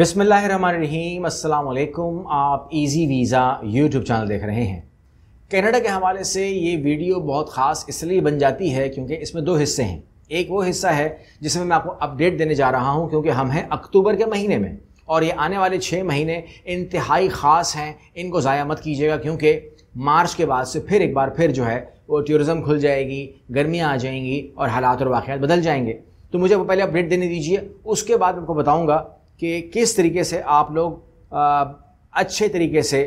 बिसमीम अल्लाम आप इजी वीज़ा यूट्यूब चैनल देख रहे हैं कनाडा के हवाले से ये वीडियो बहुत ख़ास इसलिए बन जाती है क्योंकि इसमें दो हिस्से हैं एक वो हिस्सा है जिसमें मैं आपको अपडेट देने जा रहा हूँ क्योंकि हम हैं अक्टूबर के महीने में और ये आने वाले छः महीने इंतहाई ख़ास हैं इनको ज़ाया मत कीजिएगा क्योंकि मार्च के बाद से फिर एक बार फिर जो है वो टूरिज़म खुल जाएगी गर्मियाँ आ जाएंगी और हालात और वाक़ात बदल जाएंगे तो मुझे वो पहले अपडेट देने दीजिए उसके बाद आपको बताऊँगा कि किस तरीके से आप लोग अच्छे तरीके से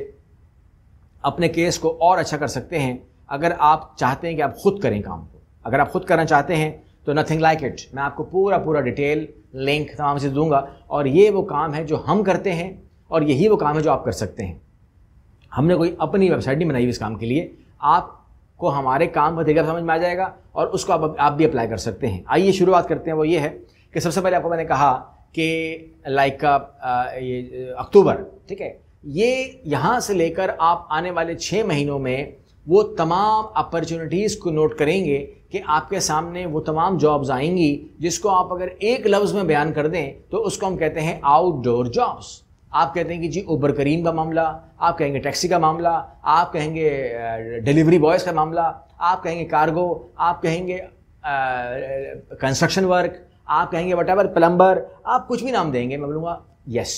अपने केस को और अच्छा कर सकते हैं अगर आप चाहते हैं कि आप खुद करें काम को अगर आप खुद करना चाहते हैं तो नथिंग लाइक इट मैं आपको पूरा पूरा डिटेल लिंक तमाम से दूंगा और ये वो काम है जो हम करते हैं और यही वो काम है जो आप कर सकते हैं हमने कोई अपनी वेबसाइट नहीं बनाई हुई इस काम के लिए आपको हमारे काम का तरीका समझ में आ जाएगा और उसको आप आप भी अप्लाई कर सकते हैं आइए शुरुआत करते हैं वो ये है कि सबसे पहले आपको मैंने कहा कि लाइक uh, uh, ये uh, अक्टूबर ठीक है ये यहाँ से लेकर आप आने वाले छः महीनों में वो तमाम अपॉर्चुनिटीज़ को नोट करेंगे कि आपके सामने वो तमाम जॉब्स आएंगी जिसको आप अगर एक लफ्ज़ में बयान कर दें तो उसको हम कहते हैं आउटडोर जॉब्स आप कहते हैं कि जी उबर करीम का मामला आप कहेंगे टैक्सी का मामला आप कहेंगे डिलीवरी बॉयज़ का मामला आप कहेंगे कार्गो आप कहेंगे कंस्ट्रक्शन वर्क आप कहेंगे वट एवर प्लम्बर आप कुछ भी नाम देंगे मैं बोलूँगा यस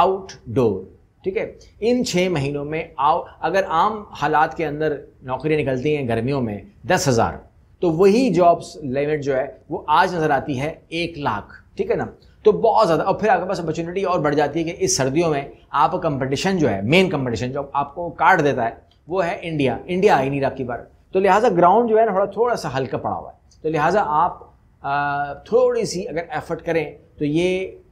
आउटडोर ठीक है इन छः महीनों में आओ अगर आम हालात के अंदर नौकरियाँ निकलती हैं गर्मियों में दस हज़ार तो वही जॉब्स लिमिट जो है वो आज नज़र आती है एक लाख ठीक है ना तो बहुत ज़्यादा और फिर आपके पास अपॉर्चुनिटी और बढ़ जाती है कि इस सर्दियों में आप कंपटीशन जो है मेन कंपटीशन जो आपको काट देता है वो है इंडिया इंडिया आई नहीं रहा की बार तो लिहाजा ग्राउंड जो है ना थोड़ा थोड़ा सा हल्का पड़ा हुआ है तो लिहाजा आप थोड़ी सी अगर एफर्ट करें तो ये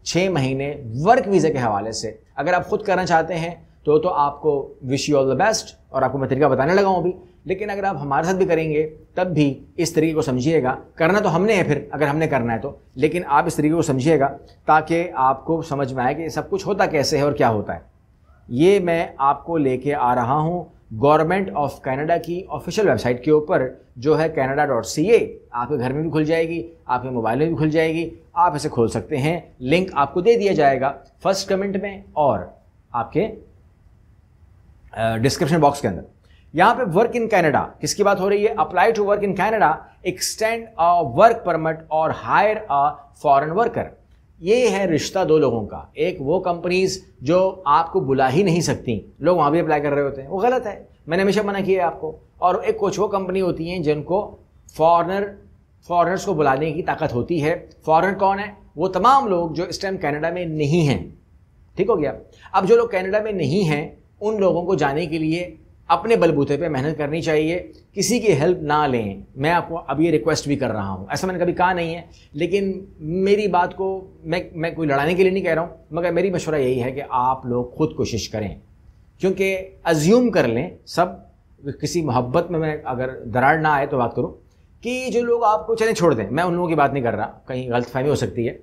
छः महीने वर्क वीज़ा के हवाले से अगर आप ख़ुद करना चाहते हैं तो तो आपको wish you all the best और आपको मैं तरीका बताने लगा हूँ अभी लेकिन अगर आप हमारे साथ भी करेंगे तब भी इस तरीके को समझिएगा करना तो हमने है फिर अगर हमने करना है तो लेकिन आप इस तरीके को समझिएगा ताकि आपको समझ में आए कि सब कुछ होता कैसे है और क्या होता है ये मैं आपको लेके आ रहा हूँ गवर्नमेंट ऑफ कनाडा की ऑफिशियल वेबसाइट के ऊपर जो है कैनेडा डॉट सी ए आपके घर में भी खुल जाएगी आपके मोबाइल में भी खुल जाएगी आप इसे खोल सकते हैं लिंक आपको दे दिया जाएगा फर्स्ट कमेंट में और आपके डिस्क्रिप्शन बॉक्स के अंदर यहाँ पे वर्क इन कनाडा किसकी बात हो रही है apply to work in Canada extend a work permit और हायर अ फॉरेन वर्कर ये है रिश्ता दो लोगों का एक वो कंपनीज जो आपको बुला ही नहीं सकती लोग वहाँ भी अप्लाई कर रहे होते हैं वो गलत है मैंने हमेशा मना किया है आपको और एक कुछ वो कंपनी होती हैं जिनको फॉरनर फॉरनर्स को बुलाने की ताकत होती है फॉरनर कौन है वो तमाम लोग जो इस टाइम कैनेडा में नहीं हैं ठीक हो गया अब जो लोग कैनेडा में नहीं हैं उन लोगों को जाने के लिए अपने बलबूते पे मेहनत करनी चाहिए किसी की हेल्प ना लें मैं आपको अब ये रिक्वेस्ट भी कर रहा हूँ ऐसा मैंने कभी कहा नहीं है लेकिन मेरी बात को मैं मैं कोई लड़ाने के लिए नहीं कह रहा हूँ मगर मेरी मशवरा यही है कि आप लोग खुद कोशिश करें क्योंकि अज्यूम कर लें सब किसी मोहब्बत में मैं अगर दरार ना आए तो बात करूँ कि जो लोग आपको चले छोड़ दें मैं उन लोगों की बात नहीं कर रहा कहीं गलत फहमी हो सकती है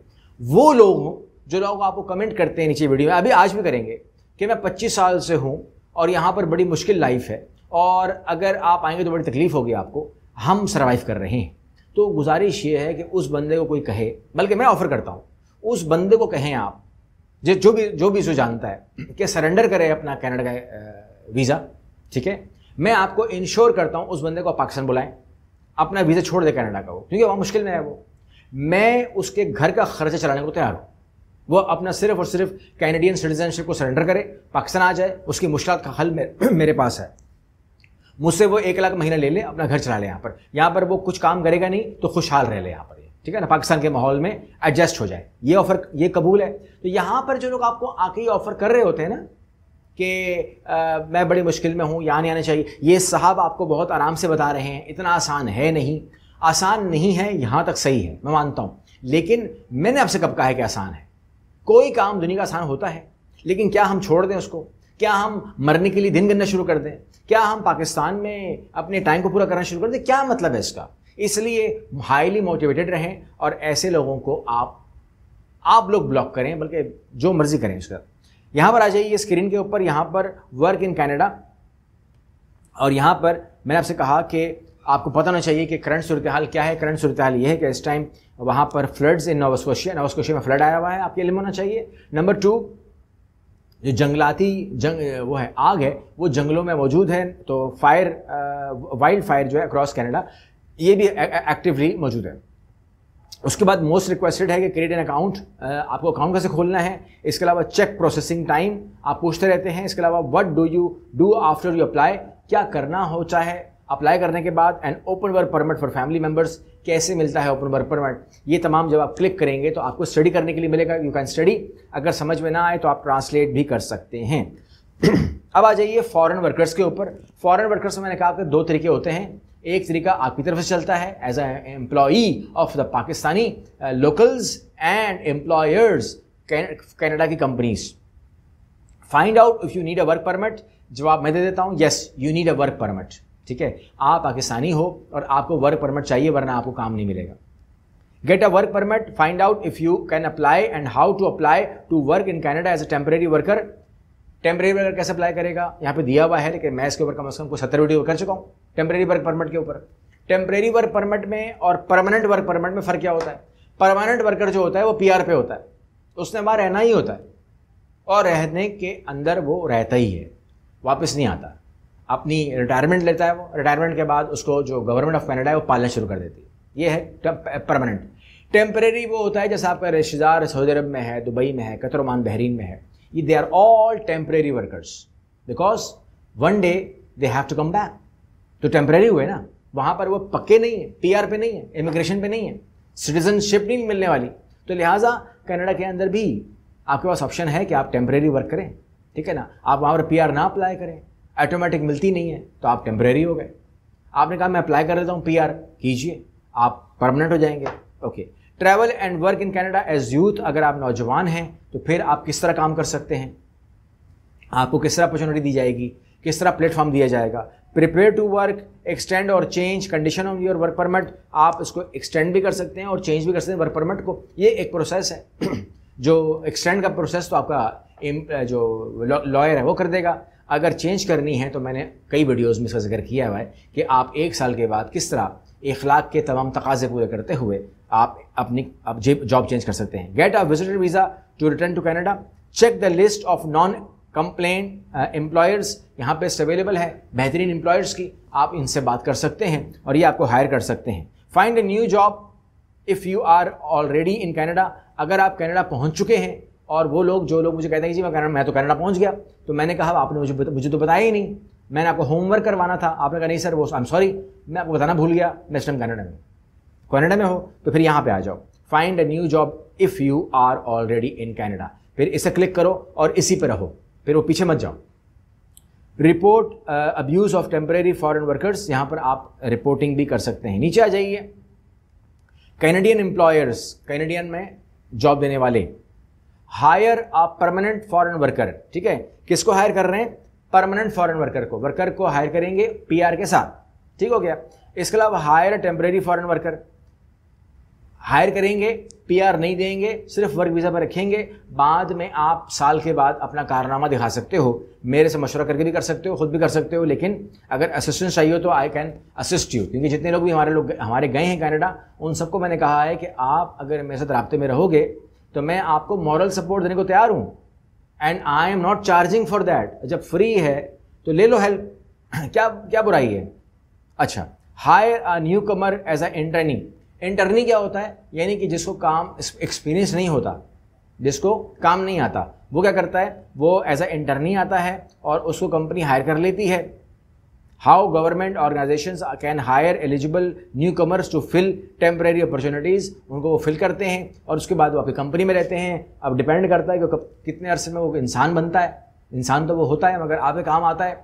वो लोग जो लोग आपको कमेंट करते हैं नीचे वीडियो में अभी आज भी करेंगे कि मैं 25 साल से हूँ और यहाँ पर बड़ी मुश्किल लाइफ है और अगर आप आएंगे तो बड़ी तकलीफ़ होगी आपको हम सर्वाइव कर रहे हैं तो गुजारिश ये है कि उस बंदे को कोई कहे बल्कि मैं ऑफ़र करता हूँ उस बंदे को कहें आप जो जो भी जो भी इसे जानता है कि सरेंडर करे अपना कनाडा का वीज़ा ठीक है मैं आपको इंश्योर करता हूँ उस बंदे को पाकिस्तान बुलाएं अपना वीज़ा छोड़ दे कनाडा का वो क्योंकि वहाँ मुश्किल में है वो मैं उसके घर का खर्चा चलाने को तैयार हूँ वह अपना सिर्फ और सिर्फ कैनेडियन सिटीजनशिप को सरेंडर करे पाकिस्तान आ जाए उसकी मुश्किल का हल मेरे पास है मुझसे वो एक लाख महीना ले ले अपना घर चला ले यहाँ पर यहाँ पर वो कुछ काम करेगा नहीं तो खुशहाल रह ले यहाँ पर ठीक है ना पाकिस्तान के माहौल में एडजस्ट हो जाए ये ऑफर ये कबूल है तो यहाँ पर जो लोग आपको आके ये ऑफर कर रहे होते हैं ना कि मैं बड़ी मुश्किल में हूँ यहाँ नहीं आना चाहिए ये साहब आपको बहुत आराम से बता रहे हैं इतना आसान है नहीं आसान नहीं है यहाँ तक सही है मैं मानता हूँ लेकिन मैंने आपसे कब कहा है कि आसान है कोई काम दुनिया का आसान होता है लेकिन क्या हम छोड़ दें उसको क्या हम मरने के लिए दिन गिनना शुरू कर दें क्या हम पाकिस्तान में अपने टाइम को पूरा करना शुरू कर दें क्या मतलब है इसका इसलिए हाईली मोटिवेटेड रहें और ऐसे लोगों को आप आप लोग ब्लॉक करें बल्कि जो मर्जी करें उसका यहाँ पर आ जाइए स्क्रीन के ऊपर यहाँ पर वर्क इन कैनेडा और यहाँ पर मैंने आपसे कहा कि आपको पता होना चाहिए कि करंट सूरत हाल क्या है करंट सूरत हाल ये है कि इस टाइम वहाँ पर फ्लड्स इन नवस्कोशिया नवस्कोशिया में फ्लड आया हुआ है आपके लिए होना चाहिए नंबर टू जो जंगलाती जंग वो है आग है वो जंगलों में मौजूद है तो फायर वाइल्ड फायर जो है अक्रॉस कैनेडा ये भी एक्टिवली मौजूद है उसके बाद मोस्ट रिक्वेस्टेड है कि क्रिएट एन अकाउंट आपको अकाउंट कैसे खोलना है इसके अलावा चेक प्रोसेसिंग टाइम आप पूछते रहते हैं इसके अलावा what do you do after you apply क्या करना हो चाहे अप्लाई करने के बाद and open work permit for family members कैसे मिलता है ओपन वर्क परमिट ये तमाम जब आप क्लिक करेंगे तो आपको स्टडी करने के लिए मिलेगा यू कैन स्टडी अगर समझ में ना आए तो आप ट्रांसलेट भी कर सकते हैं अब आ जाइए फॉरेन वर्कर्स के ऊपर फॉरेन वर्कर्स में मैंने कहा कि दो तरीके होते हैं एक तरीका आपकी तरफ से चलता है as a employee of the Pakistani locals and employers Canada की companies find out if you need a work permit जवाब मैं दे देता हूँ yes you need a work permit ठीक है आप पाकिस्तानी हो और आपको वर्क परमिट चाहिए वरना आपको काम नहीं मिलेगा get a work permit find out if you can apply and how to apply to work in Canada as a temporary worker temporary worker कैसे अप्लाई करेगा यहाँ पे दिया हुआ है लेकिन मैं इसके ऊपर कम से कम को सत्तर वीडियो कर चुका हूँ टेम्परेरी वर्क परमिट के ऊपर टेम्परेरी वर्क परमिट में और परमानेंट वर्क परमिट में फ़र्क क्या होता है परमानेंट वर्कर जो होता है वो पी पे होता है उसने वहाँ रहना ही होता है और रहने के अंदर वो रहता ही है वापस नहीं आता अपनी रिटायरमेंट लेता है वो रिटायरमेंट के बाद उसको जो गवर्नमेंट ऑफ कनाडा है वो पालना शुरू कर देती है ये है परमानेंट टेम्परेरी वो होता है जैसे आपका रिश्तेदार सऊदी अरब में है दुबई में है कतरमान बहरीन में है ये they are all temporary workers because one day they have to come back तो टेम्परेरी हुए ना वहाँ पर वो पक्के नहीं है पी पे नहीं है इमिग्रेशन पे नहीं है सिटीजनशिप नहीं मिलने वाली तो लिहाजा कनाडा के अंदर भी आपके पास ऑप्शन है कि आप टेम्परेरी वर्क करें ठीक है ना आप वहाँ पर पी ना अप्लाई करें ऑटोमेटिक मिलती नहीं है तो आप टेम्प्रेरी हो गए आपने कहा मैं अप्लाई कर देता हूँ पी कीजिए आप परमानेंट हो जाएंगे okay travel and work in Canada as youth अगर आप नौजवान हैं तो फिर आप किस तरह काम कर सकते हैं आपको किस तरह अपॉर्चुनिटी दी जाएगी किस तरह प्लेटफॉर्म दिया जाएगा प्रिपेयर टू वर्क एक्सटेंड और change condition of your work permit आप इसको एक्सटेंड भी कर सकते हैं और चेंज भी कर सकते हैं वर्क परमिट को ये एक प्रोसेस है जो एक्सटेंड का प्रोसेस तो आपका जो लॉयर है वो कर देगा अगर चेंज करनी है तो मैंने कई वीडियोज़ में इसका जिक्र किया हुआ है कि आप एक साल के बाद किस तरह इखलाक के तमाम तकाजे पूरे करते हुए आप अपनी अब जॉब चेंज कर सकते हैं get a visitor visa to return to Canada check the list of non compliant employers यहाँ पे अवेलेबल है बेहतरीन एम्प्लॉयर्स की आप इनसे बात कर सकते हैं और ये आपको हायर कर सकते हैं find a new job if you are already in Canada अगर आप कैनेडा पहुँच चुके हैं और वो लोग जो लोग मुझे कहते हैं जी मैं कनाडा मैं तो कनाडा पहुंच गया तो मैंने कहा आपने मुझे मुझे तो बताया ही नहीं मैंने आपको होमवर्क करवाना था आपने कहा नहीं सर वो आई एम सॉरी मैं आपको बताना भूल गया मैं टाइम कनाडा में कनाडा में हो तो फिर यहाँ पे आ जाओ find a new job if you are already in Canada फिर इसे क्लिक करो और इसी पर रहो फिर वो पीछे मत जाओ report abuse of temporary foreign workers यहां पर आप रिपोर्टिंग भी कर सकते हैं नीचे आ जाइए कैनेडियन एम्प्लॉयर्स कैनेडियन में जॉब देने वाले hire a permanent foreign worker ठीक है किसको हायर कर रहे हैं परमानेंट फॉरेन वर्कर को वर्कर को हायर करेंगे पीआर के साथ ठीक हो गया इसके अलावा hire a temporary foreign worker hire करेंगे पीआर नहीं देंगे सिर्फ वर्क वीज़ा पर रखेंगे बाद में आप साल के बाद अपना कारनामा दिखा सकते हो मेरे से मशवरा करके भी कर सकते हो खुद भी कर सकते हो लेकिन अगर असिस्टेंस चाहिए हो तो आई कैन असिस्ट यू क्योंकि जितने लोग भी हमारे लोग हमारे गए हैं कनाडा उन सबको मैंने कहा है कि आप अगर मेरे साथ रबते में रहोगे तो मैं आपको मॉरल सपोर्ट देने को तैयार हूँ and I am not charging for that जब फ्री है तो ले लो हेल्प क्या क्या बुराई है अच्छा hire a newcomer as a internee internee क्या होता है यानी कि जिसको काम एक्सपीरियंस नहीं होता जिसको काम नहीं आता वो क्या करता है वो एज अ इंटर्नी आता है और उसको कंपनी हायर कर लेती है how government organizations can hire eligible newcomers to fill temporary opportunities उनको वो फिल करते हैं और उसके बाद वो आपकी कंपनी में रहते हैं अब डिपेंड करता है कि कितने अरसे में वो इंसान बनता है इंसान तो वो होता है मगर आपके काम आता है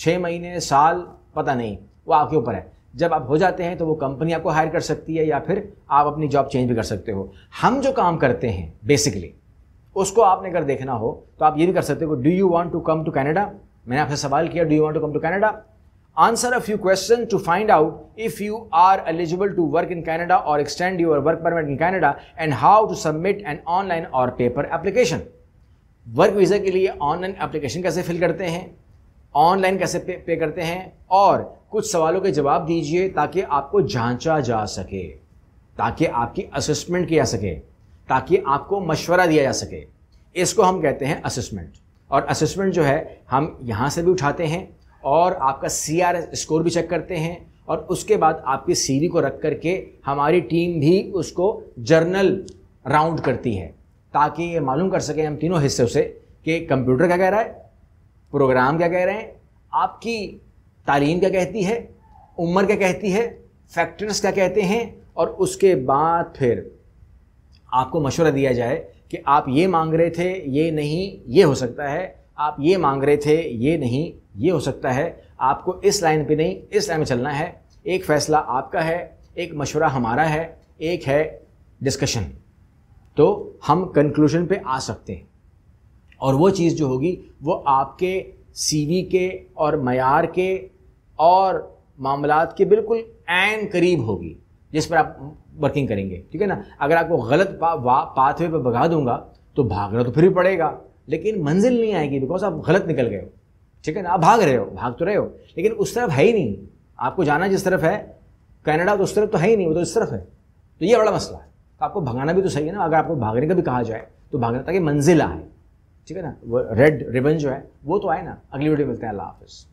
छः महीने साल पता नहीं वो आपके ऊपर है जब आप हो जाते हैं तो वो कंपनी आपको हायर कर सकती है या फिर आप अपनी जॉब चेंज भी कर सकते हो हम जो काम करते हैं बेसिकली उसको आपने अगर देखना हो तो आप ये भी कर सकते हो do you want to come to Canada मैंने आपसे सवाल किया do you want to come to Canada answer a few question to find out if you are eligible to work in Canada और extend your work permit in Canada and how to submit an online और paper application work visa के लिए online application कैसे fill करते हैं online कैसे पे, पे करते हैं और कुछ सवालों के जवाब दीजिए ताकि आपको जांचा जा सके ताकि आपकी असेसमेंट किया सके ताकि आपको मशवरा दिया जा सके इसको हम कहते हैं असेसमेंट और असेसमेंट जो है हम यहाँ से भी उठाते हैं और आपका सी स्कोर भी चेक करते हैं और उसके बाद आपकी सी को रख करके हमारी टीम भी उसको जर्नल राउंड करती है ताकि ये मालूम कर सकें हम तीनों हिस्सों से कि कंप्यूटर क्या कह रहा है प्रोग्राम क्या कह रहे हैं आपकी तालीम क्या कहती है उम्र क्या कहती है फैक्टर्स क्या कहते हैं और उसके बाद फिर आपको मशवरा दिया जाए कि आप ये मांग रहे थे ये नहीं ये हो सकता है आप ये मांग रहे थे ये नहीं ये हो सकता है आपको इस लाइन पे नहीं इस लाइन में चलना है एक फैसला आपका है एक मशवरा हमारा है एक है डिस्कशन तो हम कंक्लूजन पे आ सकते हैं और वो चीज़ जो होगी वो आपके सीवी के और मैार के और मामला के बिल्कुल एन करीब होगी जिस पर आप वर्किंग करेंगे ठीक है ना अगर आपको गलत पा, पाथवे पर भगा दूंगा तो भागना तो फिर भी पड़ेगा लेकिन मंजिल नहीं आएगी बिकॉज आप गलत निकल गए हो ठीक है ना आप भाग रहे हो भाग तो रहे हो लेकिन उस तरफ है ही नहीं आपको जाना जिस तरफ है कनाडा तो उस तरफ तो है ही नहीं वो तो इस तरफ है तो ये बड़ा मसला है तो आपको भागना भी तो सही है ना अगर आपको भागने का भी कहा जाए तो भागना ताकि मंजिल आए ठीक है ना वो रेड रिबन जो है वो तो आए ना अगली वीडियो मिलते हैं अल्लाह हाफिज़